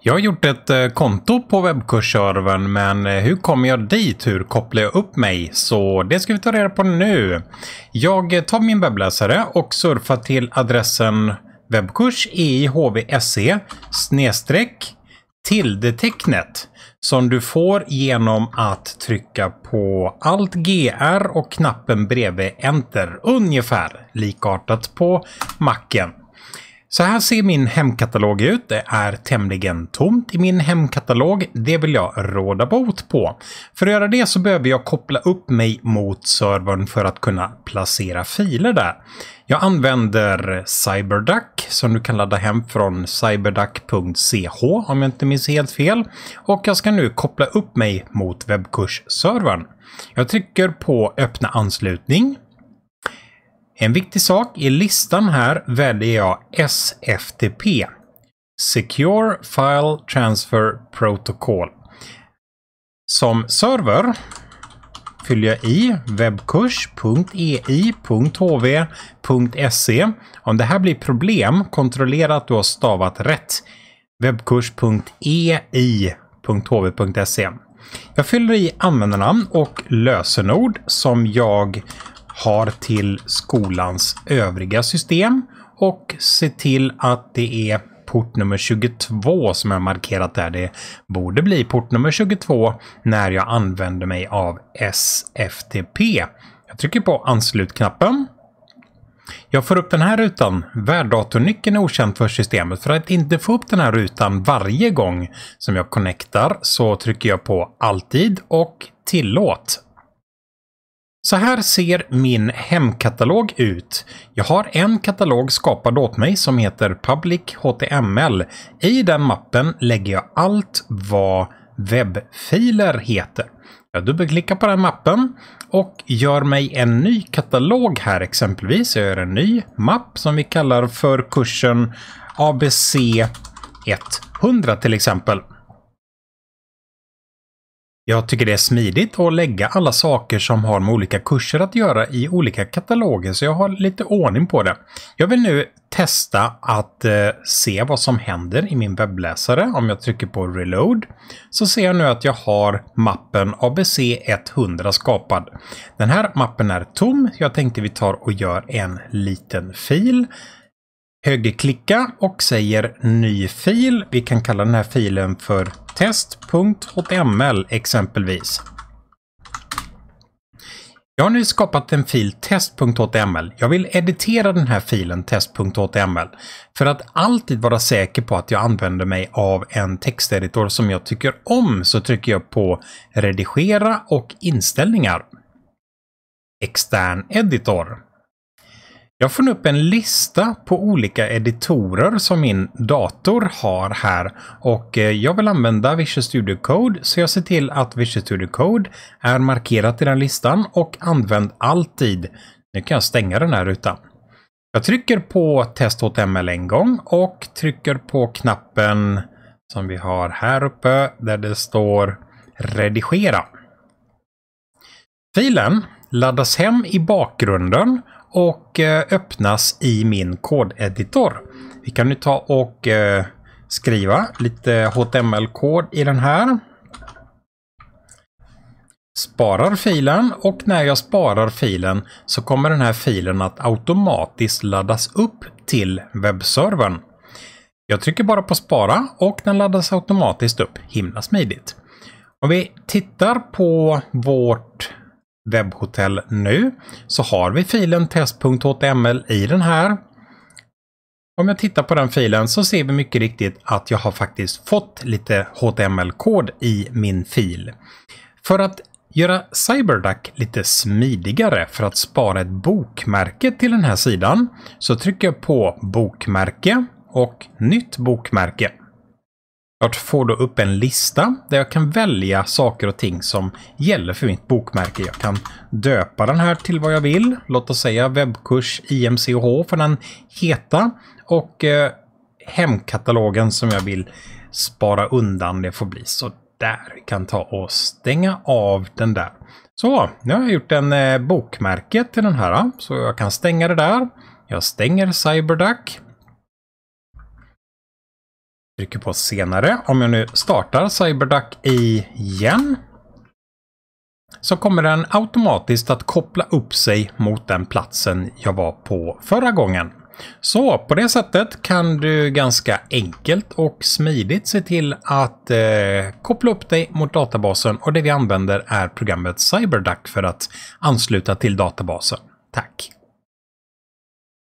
Jag har gjort ett eh, konto på webbkursservern men eh, hur kommer jag dit? Hur kopplar jag upp mig? Så det ska vi ta reda på nu. Jag eh, tar min webbläsare och surfar till adressen webbkurs eihvse snedstreck tildetecknet som du får genom att trycka på Alt GR och knappen bredvid Enter. Ungefär likartat på macen. Så här ser min hemkatalog ut. Det är tämligen tomt i min hemkatalog. Det vill jag råda bot på. För att göra det så behöver jag koppla upp mig mot servern för att kunna placera filer där. Jag använder CyberDuck som du kan ladda hem från cyberduck.ch om jag inte minns helt fel. Och jag ska nu koppla upp mig mot webbkursservern. Jag trycker på öppna anslutning en viktig sak i listan här väljer jag SFTP. Secure File Transfer Protocol. Som server fyller jag i webbkurs.ei.hv.se. E. Om det här blir problem, kontrollera att du har stavat rätt. webbkurs.ei.hv.se. E. Jag fyller i användarnamn och lösenord som jag har till skolans övriga system och se till att det är port nummer 22 som jag markerat där. Det borde bli port nummer 22 när jag använder mig av SFTP. Jag trycker på anslutknappen. Jag får upp den här rutan. Värddatornyckeln är okänd för systemet. För att inte få upp den här rutan varje gång som jag connectar så trycker jag på alltid och tillåt så här ser min hemkatalog ut. Jag har en katalog skapad åt mig som heter Public HTML. I den mappen lägger jag allt vad webbfiler heter. Jag dubbelklickar på den mappen och gör mig en ny katalog här exempelvis. Jag gör en ny mapp som vi kallar för kursen ABC 100 till exempel. Jag tycker det är smidigt att lägga alla saker som har med olika kurser att göra i olika kataloger så jag har lite ordning på det. Jag vill nu testa att eh, se vad som händer i min webbläsare. Om jag trycker på reload så ser jag nu att jag har mappen ABC 100 skapad. Den här mappen är tom. Jag tänkte vi tar och gör en liten fil högerklicka och säger ny fil. Vi kan kalla den här filen för test.html exempelvis. Jag har nu skapat en fil test.html. Jag vill editera den här filen test.html för att alltid vara säker på att jag använder mig av en texteditor som jag tycker om så trycker jag på redigera och inställningar. Extern editor. Jag får upp en lista på olika editorer som min dator har här och eh, jag vill använda Visual Studio Code så jag ser till att Visual Studio Code är markerat i den listan och använd alltid. Nu kan jag stänga den här rutan. Jag trycker på TestHTML en gång och trycker på knappen som vi har här uppe där det står Redigera. Filen laddas hem i bakgrunden och eh, öppnas i min kodeditor. Vi kan nu ta och eh, skriva lite HTML-kod i den här. Sparar filen och när jag sparar filen så kommer den här filen att automatiskt laddas upp till webbservern. Jag trycker bara på spara och den laddas automatiskt upp. Himla smidigt. Om vi tittar på vårt webbhotell nu så har vi filen test.html i den här. Om jag tittar på den filen så ser vi mycket riktigt att jag har faktiskt fått lite HTML-kod i min fil. För att göra CyberDuck lite smidigare för att spara ett bokmärke till den här sidan så trycker jag på bokmärke och nytt bokmärke. Jag får då upp en lista där jag kan välja saker och ting som gäller för mitt bokmärke. Jag kan döpa den här till vad jag vill. Låt oss säga webbkurs IMCH för den heta. Och eh, hemkatalogen som jag vill spara undan, det får bli så där. Kan ta och stänga av den där. Så, nu har jag gjort en eh, bokmärke till den här. Så jag kan stänga det där. Jag stänger CyberDuck trycker på senare. Om jag nu startar CyberDuck igen så kommer den automatiskt att koppla upp sig mot den platsen jag var på förra gången. Så på det sättet kan du ganska enkelt och smidigt se till att eh, koppla upp dig mot databasen och det vi använder är programmet CyberDuck för att ansluta till databasen. Tack!